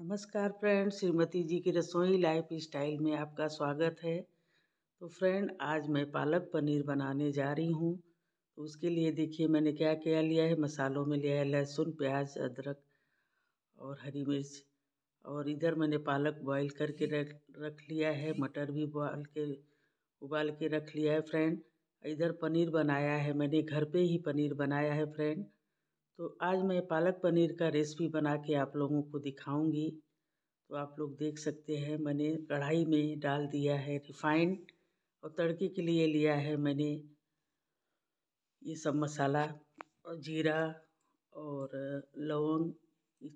नमस्कार फ्रेंड श्रीमती जी की रसोई लाइफ स्टाइल में आपका स्वागत है तो फ्रेंड आज मैं पालक पनीर बनाने जा रही हूँ तो उसके लिए देखिए मैंने क्या क्या लिया है मसालों में लिया है लहसुन प्याज अदरक और हरी मिर्च और इधर मैंने पालक बॉईल करके रख रख लिया है मटर भी बॉल के उबाल के रख लिया है फ्रेंड इधर पनीर बनाया है मैंने घर पे ही पनीर बनाया है फ्रेंड तो आज मैं पालक पनीर का रेसिपी बना के आप लोगों को दिखाऊंगी तो आप लोग देख सकते हैं मैंने कढ़ाई में डाल दिया है रिफाइंड और तड़के के लिए लिया है मैंने ये सब मसाला और जीरा और लौंग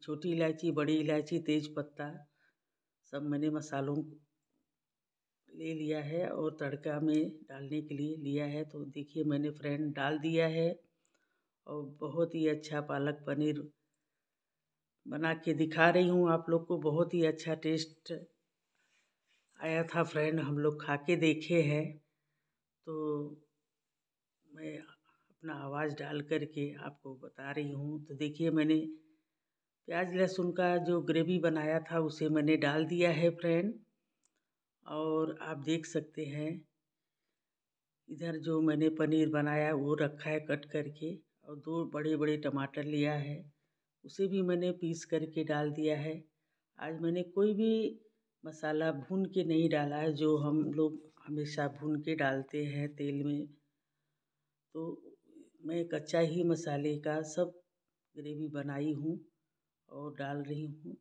छोटी इलायची बड़ी इलायची तेज पत्ता सब मैंने मसालों ले लिया है और तड़का में डालने के लिए लिया है तो देखिए मैंने फ्रेंड डाल दिया है और बहुत ही अच्छा पालक पनीर बना के दिखा रही हूँ आप लोग को बहुत ही अच्छा टेस्ट आया था फ्रेंड हम लोग खा के देखे हैं तो मैं अपना आवाज़ डाल करके आपको बता रही हूँ तो देखिए मैंने प्याज लहसुन का जो ग्रेवी बनाया था उसे मैंने डाल दिया है फ्रेंड और आप देख सकते हैं इधर जो मैंने पनीर बनाया वो रखा है कट करके और दो बड़े बड़े टमाटर लिया है उसे भी मैंने पीस करके डाल दिया है आज मैंने कोई भी मसाला भून के नहीं डाला है जो हम लोग हमेशा भून के डालते हैं तेल में तो मैं कच्चा ही मसाले का सब ग्रेवी बनाई हूँ और डाल रही हूँ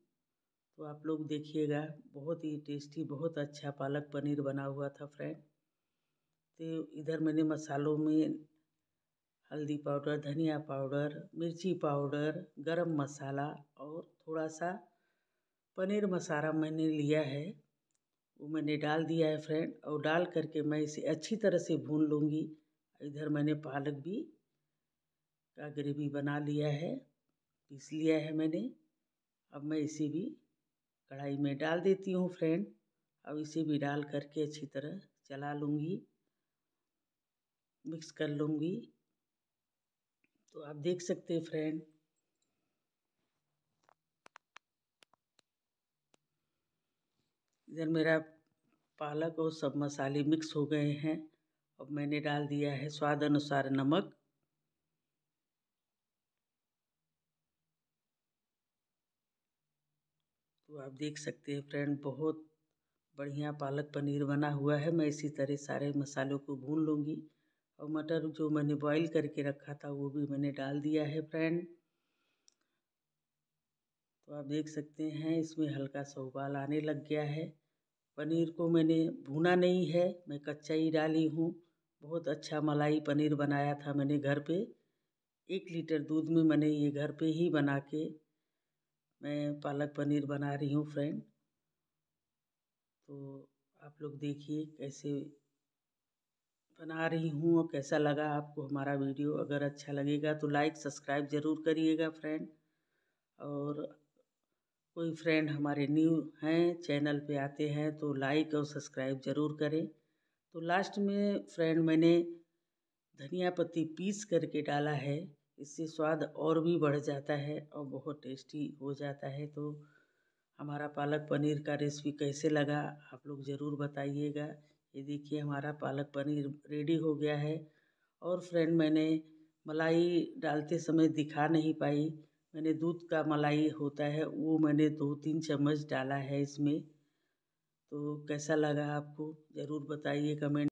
तो आप लोग देखिएगा बहुत ही टेस्टी बहुत अच्छा पालक पनीर बना हुआ था फ्रेंड तो इधर मैंने मसालों में हल्दी पाउडर धनिया पाउडर मिर्ची पाउडर गरम मसाला और थोड़ा सा पनीर मसाला मैंने लिया है वो मैंने डाल दिया है फ्रेंड और डाल करके मैं इसे अच्छी तरह से भून लूँगी इधर मैंने पालक भी का ग्रेवी बना लिया है पीस लिया है मैंने अब मैं इसे भी कढ़ाई में डाल देती हूँ फ्रेंड अब इसे भी डाल करके अच्छी तरह चला लूँगी मिक्स कर लूँगी तो आप देख सकते हैं फ्रेंड इधर मेरा पालक और सब मसाले मिक्स हो गए हैं अब मैंने डाल दिया है स्वाद अनुसार नमक तो आप देख सकते हैं फ्रेंड बहुत बढ़िया पालक पनीर बना हुआ है मैं इसी तरह सारे मसालों को भून लूँगी और मटर जो मैंने बॉईल करके रखा था वो भी मैंने डाल दिया है फ्रेंड तो आप देख सकते हैं इसमें हल्का सा उबाल आने लग गया है पनीर को मैंने भुना नहीं है मैं कच्चा ही डाली हूँ बहुत अच्छा मलाई पनीर बनाया था मैंने घर पे एक लीटर दूध में मैंने ये घर पे ही बना के मैं पालक पनीर बना रही हूँ फ्रेंड तो आप लोग देखिए कैसे बना रही हूँ और कैसा लगा आपको हमारा वीडियो अगर अच्छा लगेगा तो लाइक सब्सक्राइब ज़रूर करिएगा फ्रेंड और कोई फ्रेंड हमारे न्यू हैं चैनल पे आते हैं तो लाइक और सब्सक्राइब ज़रूर करें तो लास्ट में फ्रेंड मैंने धनिया पत्ती पीस करके डाला है इससे स्वाद और भी बढ़ जाता है और बहुत टेस्टी हो जाता है तो हमारा पालक पनीर का रेसिपी कैसे लगा आप लोग ज़रूर बताइएगा ये देखिए हमारा पालक पनीर रेडी हो गया है और फ्रेंड मैंने मलाई डालते समय दिखा नहीं पाई मैंने दूध का मलाई होता है वो मैंने दो तीन चम्मच डाला है इसमें तो कैसा लगा आपको ज़रूर बताइए कमेंट